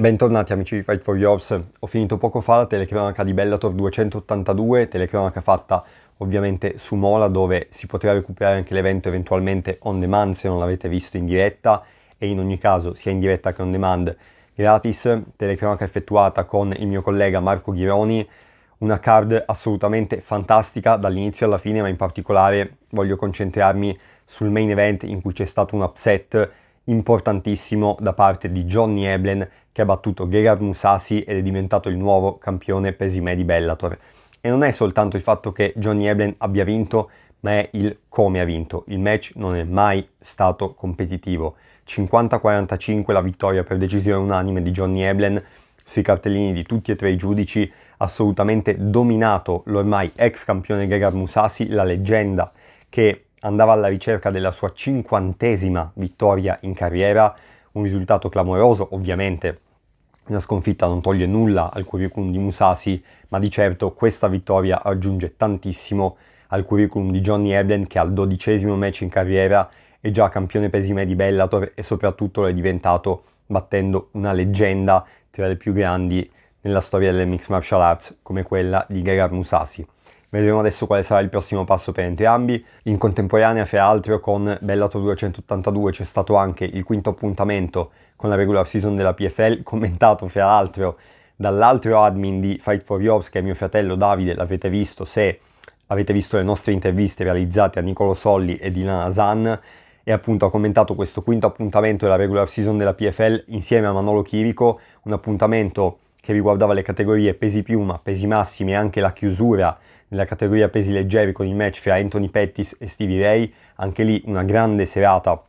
Bentornati amici di Fight for Yours, ho finito poco fa la telecronaca di Bellator 282, telecronaca fatta ovviamente su Mola dove si poteva recuperare anche l'evento eventualmente on demand se non l'avete visto in diretta e in ogni caso sia in diretta che on demand gratis, telecronaca effettuata con il mio collega Marco Ghironi, una card assolutamente fantastica dall'inizio alla fine ma in particolare voglio concentrarmi sul main event in cui c'è stato un upset importantissimo da parte di Johnny Eblen che ha battuto Gerard Musasi ed è diventato il nuovo campione pesimè di Bellator. E non è soltanto il fatto che Johnny Eblen abbia vinto, ma è il come ha vinto. Il match non è mai stato competitivo. 50-45 la vittoria per decisione unanime di Johnny Eblen sui cartellini di tutti e tre i giudici, assolutamente dominato l'ormai ex campione Gerard Musasi, la leggenda che andava alla ricerca della sua cinquantesima vittoria in carriera, un risultato clamoroso ovviamente. La sconfitta non toglie nulla al curriculum di Musasi, ma di certo questa vittoria aggiunge tantissimo al curriculum di Johnny Eblen che al dodicesimo match in carriera è già campione pesi di Bellator e soprattutto lo è diventato battendo una leggenda tra le più grandi nella storia delle mixed martial arts come quella di Gerard Musasi. Vedremo adesso quale sarà il prossimo passo per entrambi. In contemporanea, fra l'altro, con Bellato 282 c'è stato anche il quinto appuntamento con la regular season della PFL, commentato fra l'altro dall'altro admin di Fight for Jobs, che è mio fratello Davide, l'avete visto se avete visto le nostre interviste realizzate a Nicolo Solli e Dilan Hazan, e appunto ha commentato questo quinto appuntamento della regular season della PFL insieme a Manolo Chirico, un appuntamento che riguardava le categorie pesi piuma, pesi massimi e anche la chiusura nella categoria pesi leggeri con il match fra Anthony Pettis e Stevie Ray, anche lì una grande serata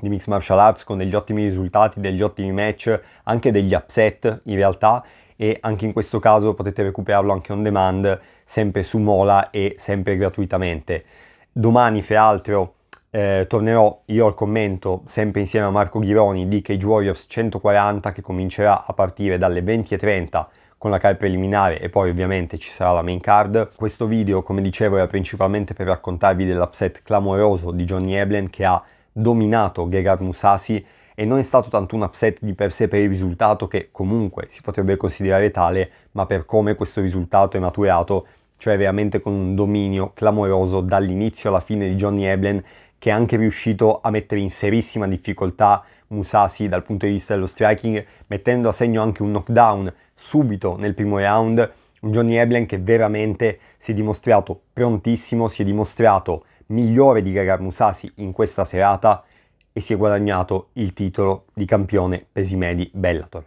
di Mixed Martial Arts con degli ottimi risultati, degli ottimi match, anche degli upset in realtà e anche in questo caso potete recuperarlo anche on demand, sempre su Mola e sempre gratuitamente. Domani, fra l'altro, eh, tornerò io al commento sempre insieme a Marco Ghironi di Cage Warriors 140 che comincerà a partire dalle 20.30 con la carta preliminare e poi ovviamente ci sarà la main card. Questo video come dicevo era principalmente per raccontarvi dell'upset clamoroso di Johnny Eblen che ha dominato Gegard Musasi e non è stato tanto un upset di per sé per il risultato che comunque si potrebbe considerare tale, ma per come questo risultato è maturato, cioè veramente con un dominio clamoroso dall'inizio alla fine di Johnny Eblen che è anche riuscito a mettere in serissima difficoltà Musasi dal punto di vista dello striking, mettendo a segno anche un knockdown subito nel primo round. Un Johnny Eblen che veramente si è dimostrato prontissimo, si è dimostrato migliore di Gagar Musasi in questa serata e si è guadagnato il titolo di campione pesi medi Bellator.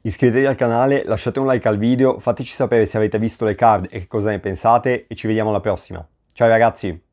Iscrivetevi al canale, lasciate un like al video, fateci sapere se avete visto le card e che cosa ne pensate e ci vediamo alla prossima. Ciao ragazzi!